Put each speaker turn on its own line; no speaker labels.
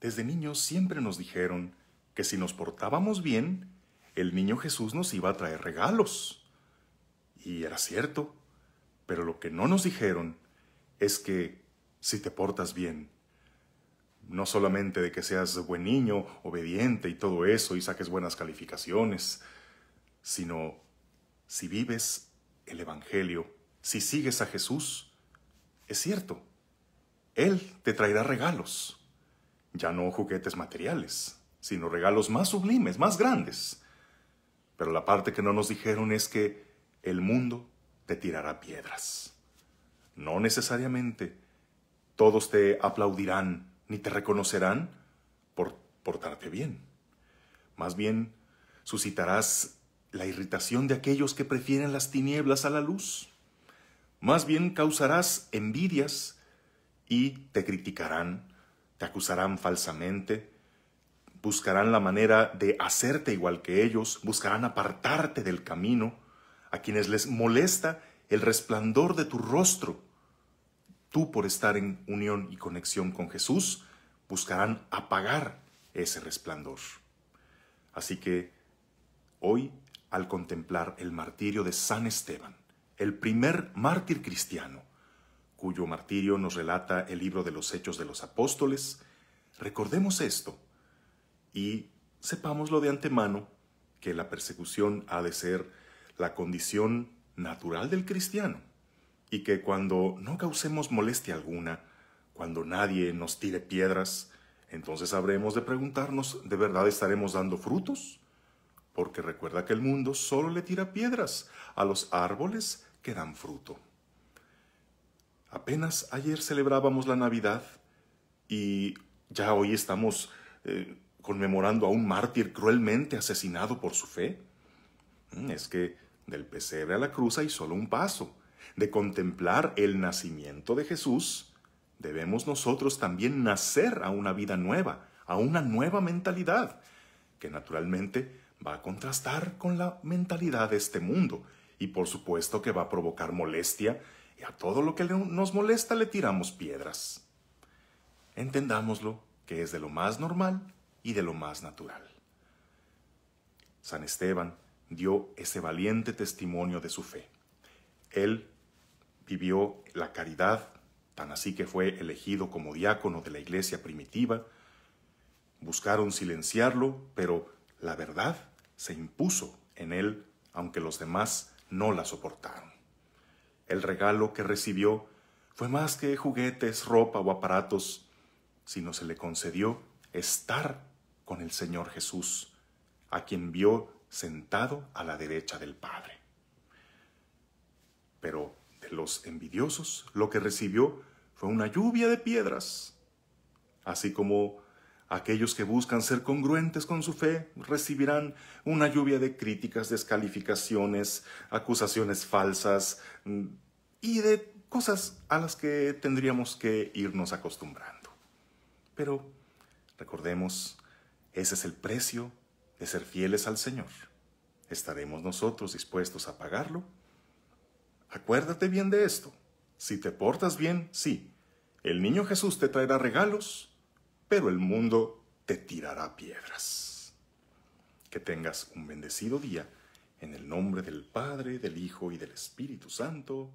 Desde niños siempre nos dijeron que si nos portábamos bien, el niño Jesús nos iba a traer regalos. Y era cierto, pero lo que no nos dijeron es que si te portas bien, no solamente de que seas buen niño, obediente y todo eso y saques buenas calificaciones, sino si vives el Evangelio, si sigues a Jesús, es cierto, Él te traerá regalos ya no juguetes materiales, sino regalos más sublimes, más grandes. Pero la parte que no nos dijeron es que el mundo te tirará piedras. No necesariamente todos te aplaudirán ni te reconocerán por portarte bien. Más bien, suscitarás la irritación de aquellos que prefieren las tinieblas a la luz. Más bien causarás envidias y te criticarán te acusarán falsamente, buscarán la manera de hacerte igual que ellos, buscarán apartarte del camino, a quienes les molesta el resplandor de tu rostro. Tú por estar en unión y conexión con Jesús, buscarán apagar ese resplandor. Así que hoy, al contemplar el martirio de San Esteban, el primer mártir cristiano, cuyo martirio nos relata el libro de los Hechos de los Apóstoles, recordemos esto y sepámoslo de antemano que la persecución ha de ser la condición natural del cristiano y que cuando no causemos molestia alguna, cuando nadie nos tire piedras, entonces habremos de preguntarnos, ¿de verdad estaremos dando frutos? Porque recuerda que el mundo solo le tira piedras a los árboles que dan fruto. Apenas ayer celebrábamos la Navidad y ya hoy estamos eh, conmemorando a un mártir cruelmente asesinado por su fe. Mm, es que del pesebre a la cruz hay solo un paso. De contemplar el nacimiento de Jesús, debemos nosotros también nacer a una vida nueva, a una nueva mentalidad, que naturalmente va a contrastar con la mentalidad de este mundo y por supuesto que va a provocar molestia y a todo lo que nos molesta le tiramos piedras. Entendámoslo que es de lo más normal y de lo más natural. San Esteban dio ese valiente testimonio de su fe. Él vivió la caridad, tan así que fue elegido como diácono de la iglesia primitiva. Buscaron silenciarlo, pero la verdad se impuso en él, aunque los demás no la soportaron. El regalo que recibió fue más que juguetes, ropa o aparatos, sino se le concedió estar con el Señor Jesús, a quien vio sentado a la derecha del Padre. Pero de los envidiosos lo que recibió fue una lluvia de piedras, así como Aquellos que buscan ser congruentes con su fe recibirán una lluvia de críticas, descalificaciones, acusaciones falsas mm, y de cosas a las que tendríamos que irnos acostumbrando. Pero recordemos, ese es el precio de ser fieles al Señor. ¿Estaremos nosotros dispuestos a pagarlo? Acuérdate bien de esto. Si te portas bien, sí. El niño Jesús te traerá regalos pero el mundo te tirará piedras. Que tengas un bendecido día en el nombre del Padre, del Hijo y del Espíritu Santo.